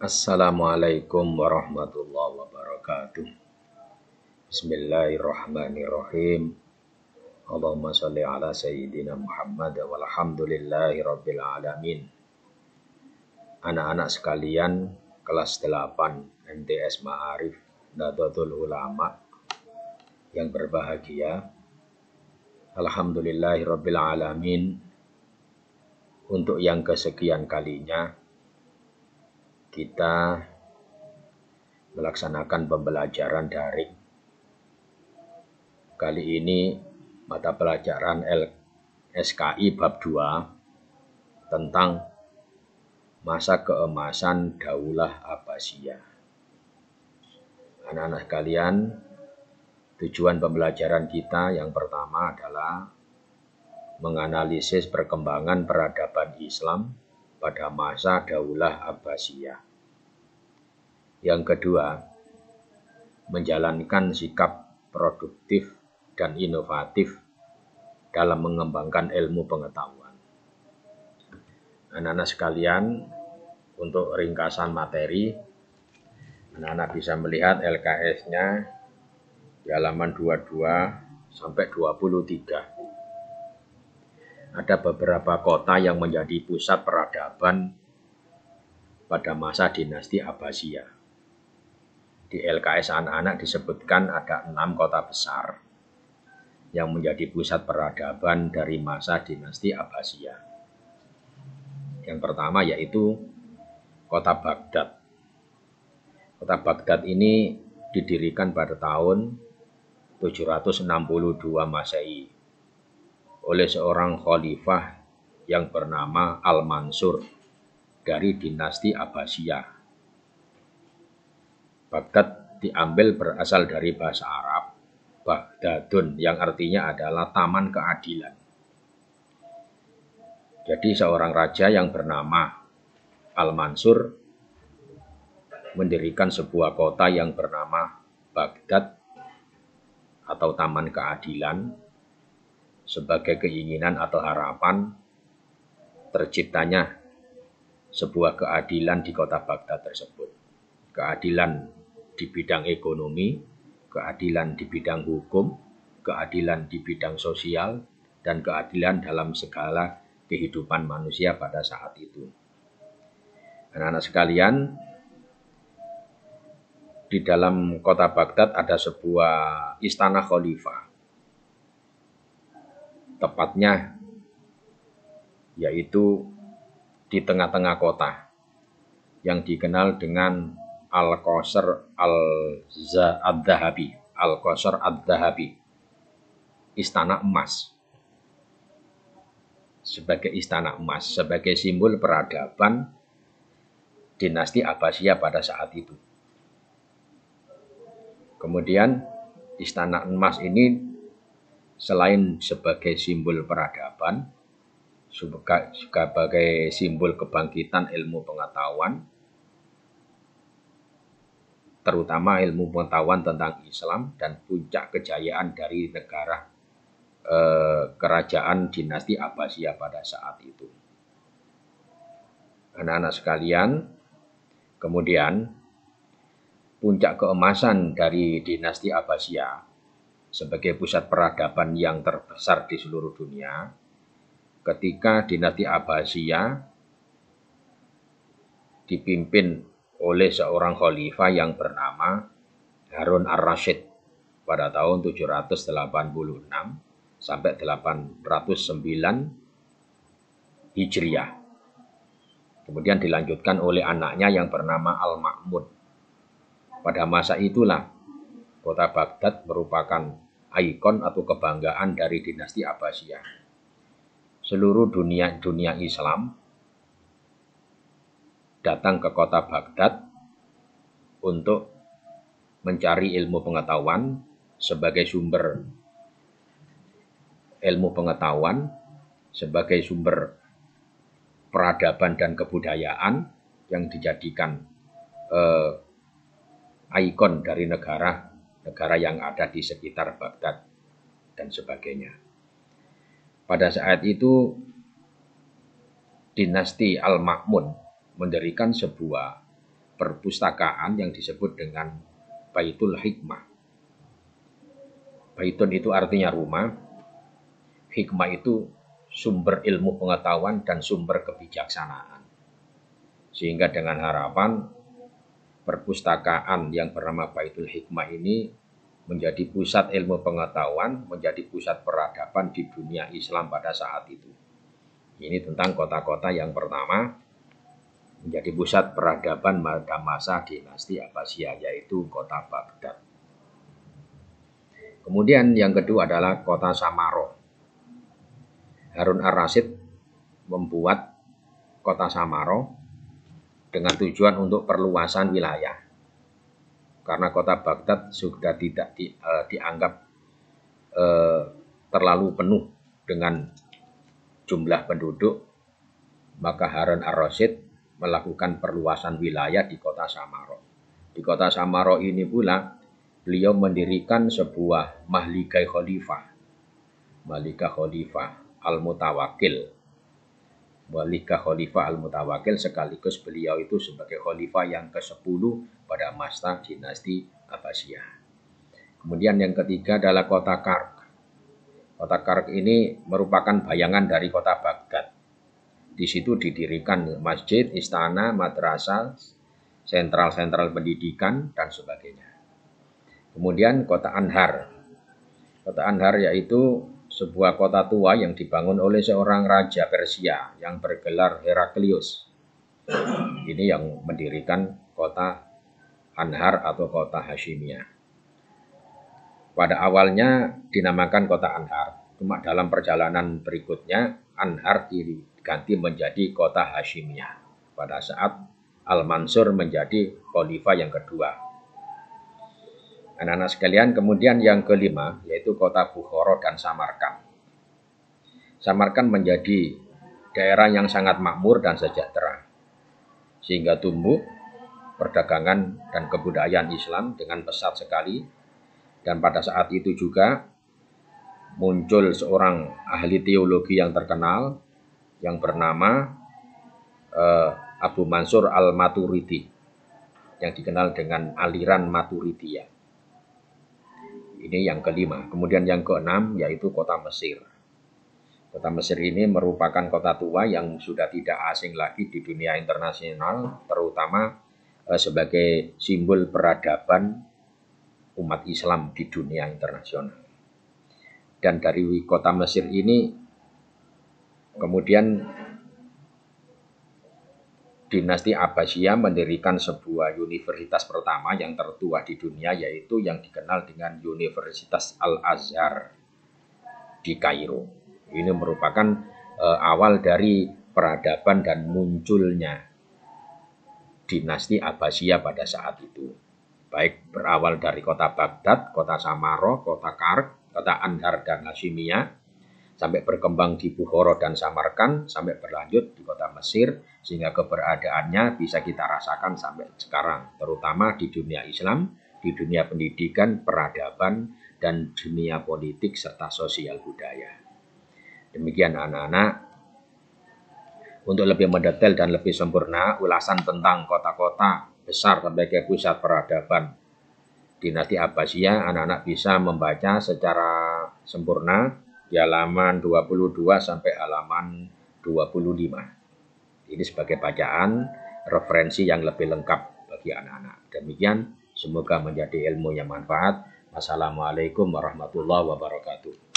Assalamualaikum warahmatullahi wabarakatuh. Bismillahirrahmanirrahim. Allahumma salli ala sayyidina Muhammad walhamdulillahi rabbil alamin. Anak-anak sekalian kelas 8 MTS Ma'arif Nadatul Ulama yang berbahagia. Alhamdulillahi rabbil alamin. Untuk yang kesekian kalinya, kita melaksanakan pembelajaran daring. Kali ini mata pelajaran L SKI bab 2 tentang masa keemasan Daulah Abbasiyah. Anak-anak kalian tujuan pembelajaran kita yang pertama adalah menganalisis perkembangan peradaban Islam pada masa Daulah Abbasiyah. Yang kedua, menjalankan sikap produktif dan inovatif dalam mengembangkan ilmu pengetahuan. Anak-anak sekalian, untuk ringkasan materi, anak-anak bisa melihat LKS-nya di halaman 22 sampai 23 ada beberapa kota yang menjadi pusat peradaban pada masa dinasti Abbasiyah. Di LKS anak-anak disebutkan ada enam kota besar yang menjadi pusat peradaban dari masa dinasti Abbasiyah. Yang pertama yaitu kota Baghdad. Kota Baghdad ini didirikan pada tahun 762 Masehi oleh seorang khalifah yang bernama Al-Mansur dari dinasti Abbasiyah. Baghdad diambil berasal dari bahasa Arab Baghdadun yang artinya adalah taman keadilan. Jadi seorang raja yang bernama Al-Mansur mendirikan sebuah kota yang bernama Baghdad atau Taman Keadilan sebagai keinginan atau harapan terciptanya sebuah keadilan di kota Baghdad tersebut. Keadilan di bidang ekonomi, keadilan di bidang hukum, keadilan di bidang sosial, dan keadilan dalam segala kehidupan manusia pada saat itu. Anak-anak sekalian, di dalam kota Baghdad ada sebuah istana khalifah tepatnya yaitu di tengah-tengah kota yang dikenal dengan Al-Qasr Al-Zahabi, Al-Qasr Al-Zahabi, istana emas. Sebagai istana emas, sebagai simbol peradaban dinasti Abbasiyah pada saat itu. Kemudian istana emas ini selain sebagai simbol peradaban, sebagai simbol kebangkitan ilmu pengetahuan, terutama ilmu pengetahuan tentang Islam dan puncak kejayaan dari negara eh, kerajaan dinasti Abbasiyah pada saat itu. Anak-anak sekalian, kemudian puncak keemasan dari dinasti Abbasiyah sebagai pusat peradaban yang terbesar di seluruh dunia, ketika dinasti Abbasiyah dipimpin oleh seorang khalifah yang bernama Harun ar-Rashid pada tahun 786 sampai 809 Hijriah. Kemudian dilanjutkan oleh anaknya yang bernama al mamud Pada masa itulah Kota Baghdad merupakan ikon atau kebanggaan dari dinasti Abbasiyah. Seluruh dunia dunia Islam datang ke kota Baghdad untuk mencari ilmu pengetahuan sebagai sumber ilmu pengetahuan sebagai sumber peradaban dan kebudayaan yang dijadikan eh, ikon dari negara negara yang ada di sekitar Baghdad dan sebagainya. Pada saat itu dinasti Al-Ma'mun mendirikan sebuah perpustakaan yang disebut dengan Baitul Hikmah. Baitun itu artinya rumah, hikmah itu sumber ilmu pengetahuan dan sumber kebijaksanaan. Sehingga dengan harapan perpustakaan yang bernama Baitul Hikmah ini menjadi pusat ilmu pengetahuan, menjadi pusat peradaban di dunia Islam pada saat itu. Ini tentang kota-kota yang pertama menjadi pusat peradaban pada masa dinasti Abbasiyah yaitu kota Baghdad. Kemudian yang kedua adalah kota Samaro. Harun Ar-Rasyid membuat kota Samaro dengan tujuan untuk perluasan wilayah. Karena kota Baghdad sudah tidak di, uh, dianggap uh, terlalu penuh dengan jumlah penduduk, maka Harun Ar-Rasyid melakukan perluasan wilayah di kota Samaro. Di kota Samaro ini pula beliau mendirikan sebuah mahligai khalifah. Mahligai khalifah Al-Mutawakil Walika Khalifah Al-Mutawakil sekaligus beliau itu sebagai khalifah yang ke-10 pada masa dinasti Abbasiyah. Kemudian yang ketiga adalah kota Kark. Kota Kark ini merupakan bayangan dari kota Baghdad. Di situ didirikan masjid, istana, madrasah, sentral-sentral pendidikan, dan sebagainya. Kemudian kota Anhar. Kota Anhar yaitu sebuah kota tua yang dibangun oleh seorang raja Persia yang bergelar Heraklius. Ini yang mendirikan kota Anhar atau kota Hashimiyah. Pada awalnya dinamakan kota Anhar, cuma dalam perjalanan berikutnya Anhar diganti menjadi kota Hashimiyah pada saat Al-Mansur menjadi khalifah yang kedua Anak-anak sekalian, kemudian yang kelima yaitu kota Bukhara dan Samarkand. Samarkand menjadi daerah yang sangat makmur dan sejahtera sehingga tumbuh perdagangan dan kebudayaan Islam dengan pesat sekali dan pada saat itu juga muncul seorang ahli teologi yang terkenal yang bernama eh, Abu Mansur Al-Maturidi yang dikenal dengan aliran Maturidiyah. Ini yang kelima. Kemudian yang keenam yaitu kota Mesir. Kota Mesir ini merupakan kota tua yang sudah tidak asing lagi di dunia internasional, terutama eh, sebagai simbol peradaban umat Islam di dunia internasional. Dan dari kota Mesir ini kemudian dinasti Abbasiyah mendirikan sebuah universitas pertama yang tertua di dunia yaitu yang dikenal dengan Universitas Al-Azhar di Kairo. Ini merupakan uh, awal dari peradaban dan munculnya dinasti Abbasiyah pada saat itu. Baik berawal dari kota Baghdad, kota Samarra, kota Kark, kota Anhar dan Hashimiyah sampai berkembang di Bukhara dan Samarkan, sampai berlanjut di kota Mesir sehingga keberadaannya bisa kita rasakan sampai sekarang terutama di dunia Islam, di dunia pendidikan, peradaban dan dunia politik serta sosial budaya. Demikian anak-anak untuk lebih mendetail dan lebih sempurna ulasan tentang kota-kota besar sebagai pusat peradaban di dinasti Abbasiyah anak-anak bisa membaca secara sempurna di halaman 22 sampai halaman 25. Ini sebagai bacaan referensi yang lebih lengkap bagi anak-anak. Demikian, semoga menjadi ilmu yang manfaat. Wassalamualaikum warahmatullahi wabarakatuh.